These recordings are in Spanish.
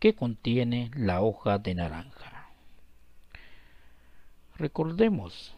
que contiene la hoja de naranja. Recordemos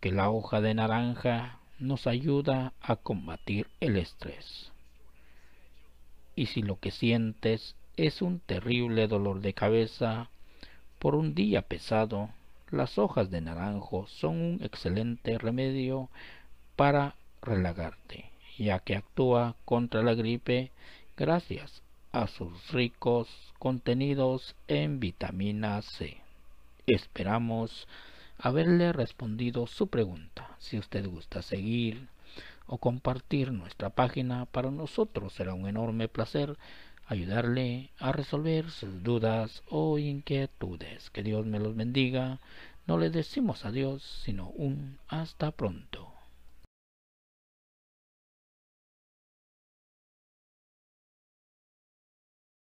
que la hoja de naranja nos ayuda a combatir el estrés. Y si lo que sientes es un terrible dolor de cabeza por un día pesado, las hojas de naranjo son un excelente remedio para relajarte, ya que actúa contra la gripe gracias a sus ricos contenidos en vitamina C. Esperamos haberle respondido su pregunta. Si usted gusta seguir o compartir nuestra página, para nosotros será un enorme placer ayudarle a resolver sus dudas o inquietudes. Que Dios me los bendiga. No le decimos adiós, sino un hasta pronto.